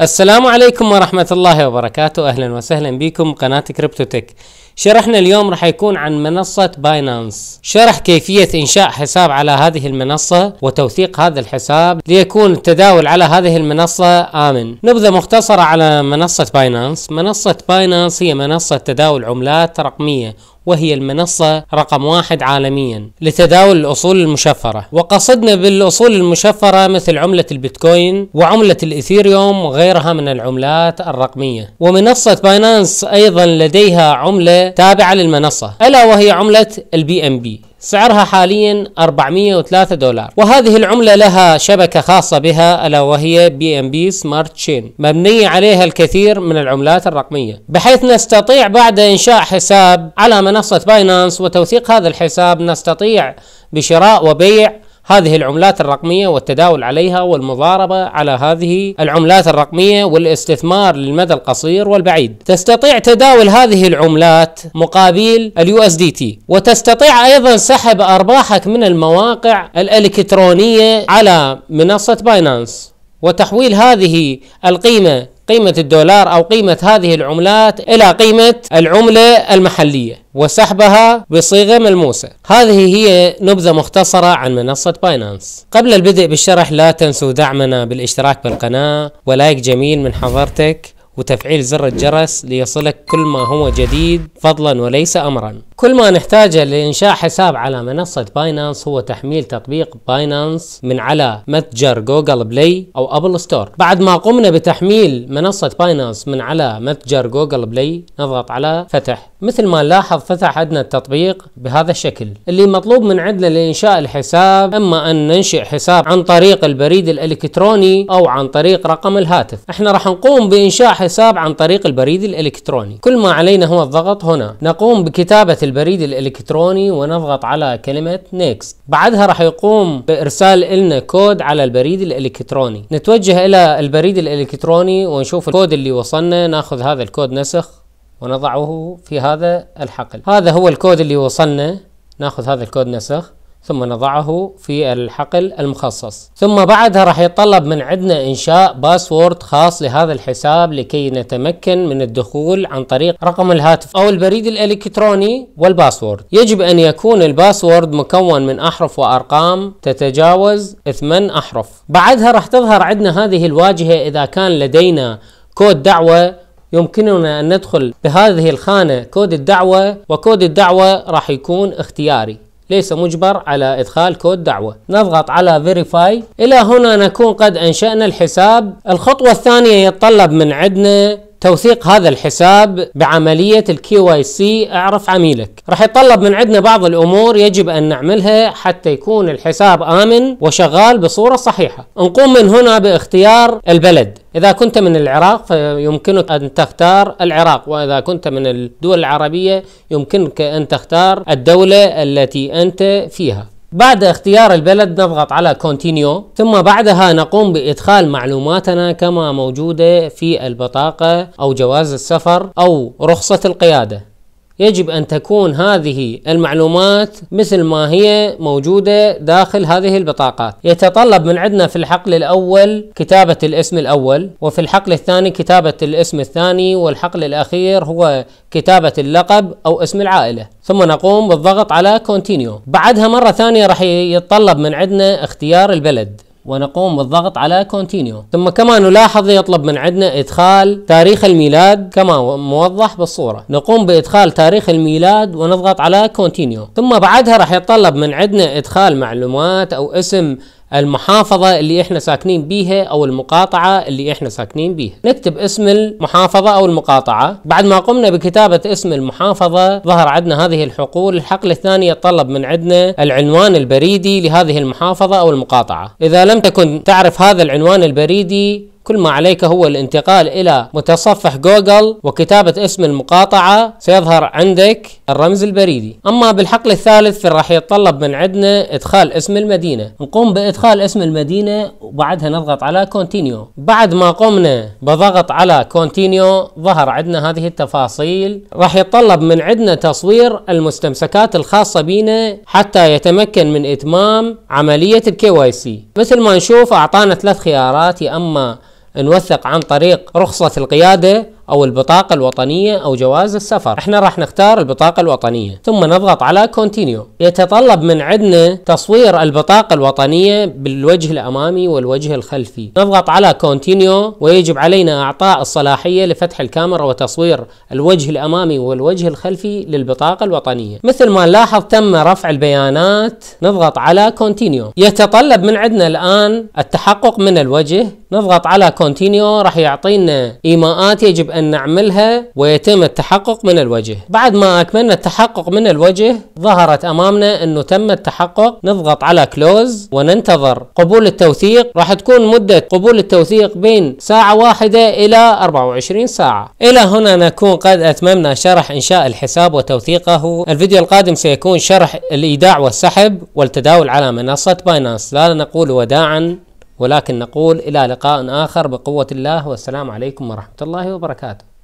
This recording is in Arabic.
السلام عليكم ورحمة الله وبركاته أهلا وسهلا بكم قناة كريبتو تك شرحنا اليوم راح يكون عن منصة باينانس شرح كيفية إنشاء حساب على هذه المنصة وتوثيق هذا الحساب ليكون التداول على هذه المنصة آمن نبذة مختصرة على منصة باينانس منصة باينانس هي منصة تداول عملات رقمية وهي المنصة رقم واحد عالميا لتداول الأصول المشفرة وقصدنا بالأصول المشفرة مثل عملة البيتكوين وعملة الإثيريوم وغيرها من العملات الرقمية ومنصة باينانس أيضا لديها عملة تابعة للمنصة ألا وهي عملة البي ام بي سعرها حاليا 403 دولار وهذه العملة لها شبكة خاصة بها ألا وهي بي ام بي سمارت تشين مبنية عليها الكثير من العملات الرقمية بحيث نستطيع بعد إنشاء حساب على منصة باينانس وتوثيق هذا الحساب نستطيع بشراء وبيع هذه العملات الرقمية والتداول عليها والمضاربة على هذه العملات الرقمية والاستثمار للمدى القصير والبعيد تستطيع تداول هذه العملات مقابل اليو اس دي تي وتستطيع ايضا سحب ارباحك من المواقع الالكترونية على منصة باينانس وتحويل هذه القيمة قيمة الدولار أو قيمة هذه العملات إلى قيمة العملة المحلية وسحبها بصيغة ملموسة هذه هي نبذة مختصرة عن منصة باينانس قبل البدء بالشرح لا تنسوا دعمنا بالاشتراك بالقناة ولايك جميل من حضرتك وتفعيل زر الجرس ليصلك كل ما هو جديد فضلا وليس أمرا كل ما نحتاجه لإنشاء حساب على منصة باينانس هو تحميل تطبيق باينانس من على متجر جوجل بلاي أو أبل ستور بعد ما قمنا بتحميل منصة باينانس من على متجر جوجل بلاي نضغط على فتح مثل ما نلاحظ فتح عندنا التطبيق بهذا الشكل اللي مطلوب من عندنا لإنشاء الحساب إما أن ننشئ حساب عن طريق البريد الإلكتروني أو عن طريق رقم الهاتف احنا راح نقوم بإنشاء حساب عن طريق البريد الإلكتروني كل ما علينا هو الضغط هنا نقوم بكتابة البريد الالكتروني ونضغط على كلمه نيكست بعدها راح يقوم بارسال لنا كود على البريد الالكتروني نتوجه الى البريد الالكتروني ونشوف الكود اللي وصلنا ناخذ هذا الكود نسخ ونضعه في هذا الحقل هذا هو الكود اللي وصلنا ناخذ هذا الكود نسخ ثم نضعه في الحقل المخصص ثم بعدها راح يتطلب من عندنا إنشاء باسورد خاص لهذا الحساب لكي نتمكن من الدخول عن طريق رقم الهاتف أو البريد الإلكتروني والباسورد يجب أن يكون الباسورد مكون من أحرف وأرقام تتجاوز 8 أحرف بعدها راح تظهر عندنا هذه الواجهة إذا كان لدينا كود دعوة يمكننا أن ندخل بهذه الخانة كود الدعوة وكود الدعوة راح يكون اختياري ليس مجبر على إدخال كود دعوة نضغط على Verify إلى هنا نكون قد أنشأنا الحساب الخطوة الثانية يتطلب من عندنا توثيق هذا الحساب بعملية الكي واي سي اعرف عميلك راح يطلب من عندنا بعض الامور يجب ان نعملها حتى يكون الحساب امن وشغال بصورة صحيحة نقوم من هنا باختيار البلد إذا كنت من العراق فيمكنك أن تختار العراق وإذا كنت من الدول العربية يمكنك أن تختار الدولة التي أنت فيها بعد اختيار البلد نضغط على continue ثم بعدها نقوم بإدخال معلوماتنا كما موجودة في البطاقة أو جواز السفر أو رخصة القيادة يجب أن تكون هذه المعلومات مثل ما هي موجودة داخل هذه البطاقات يتطلب من عندنا في الحقل الأول كتابة الاسم الأول وفي الحقل الثاني كتابة الاسم الثاني والحقل الأخير هو كتابة اللقب أو اسم العائلة ثم نقوم بالضغط على كونتينيو بعدها مرة ثانية راح يتطلب من عندنا اختيار البلد ونقوم بالضغط على كونتينيو ثم كما نلاحظ يطلب من عندنا ادخال تاريخ الميلاد كما موضح بالصورة نقوم بادخال تاريخ الميلاد ونضغط على كونتينيو ثم بعدها راح يطلب من عندنا ادخال معلومات او اسم المحافظة اللي احنا ساكنين بيها او المقاطعة اللي احنا ساكنين بيها نكتب اسم المحافظة او المقاطعة بعد ما قمنا بكتابة اسم المحافظة ظهر عندنا هذه الحقول الحقل الثاني يتطلب من عندنا العنوان البريدي لهذه المحافظة او المقاطعة اذا لم تكن تعرف هذا العنوان البريدي كل ما عليك هو الانتقال إلى متصفح جوجل وكتابة اسم المقاطعة سيظهر عندك الرمز البريدي أما بالحقل الثالث فراح يتطلب من عندنا إدخال اسم المدينة نقوم بإدخال اسم المدينة وبعدها نضغط على كونتينيو بعد ما قمنا بضغط على كونتينيو ظهر عندنا هذه التفاصيل راح يتطلب من عندنا تصوير المستمسكات الخاصة بينا حتى يتمكن من إتمام عملية الكي واي سي مثل ما نشوف أعطانا ثلاث خيارات يا أما نوثق عن طريق رخصة القيادة او البطاقه الوطنيه او جواز السفر احنا راح نختار البطاقه الوطنيه ثم نضغط على كونتينيو يتطلب من عندنا تصوير البطاقه الوطنيه بالوجه الامامي والوجه الخلفي نضغط على كونتينيو ويجب علينا اعطاء الصلاحيه لفتح الكاميرا وتصوير الوجه الامامي والوجه الخلفي للبطاقه الوطنيه مثل ما نلاحظ تم رفع البيانات نضغط على كونتينيو يتطلب من عندنا الان التحقق من الوجه نضغط على كونتينيو راح يعطينا ايماءات يجب أن نعملها ويتم التحقق من الوجه بعد ما أكملنا التحقق من الوجه ظهرت أمامنا أنه تم التحقق نضغط على كلوز وننتظر قبول التوثيق راح تكون مدة قبول التوثيق بين ساعة واحدة إلى 24 ساعة إلى هنا نكون قد أتممنا شرح إنشاء الحساب وتوثيقه الفيديو القادم سيكون شرح الإيداع والسحب والتداول على منصة باينانس لا نقول وداعا ولكن نقول إلى لقاء آخر بقوة الله والسلام عليكم ورحمة الله وبركاته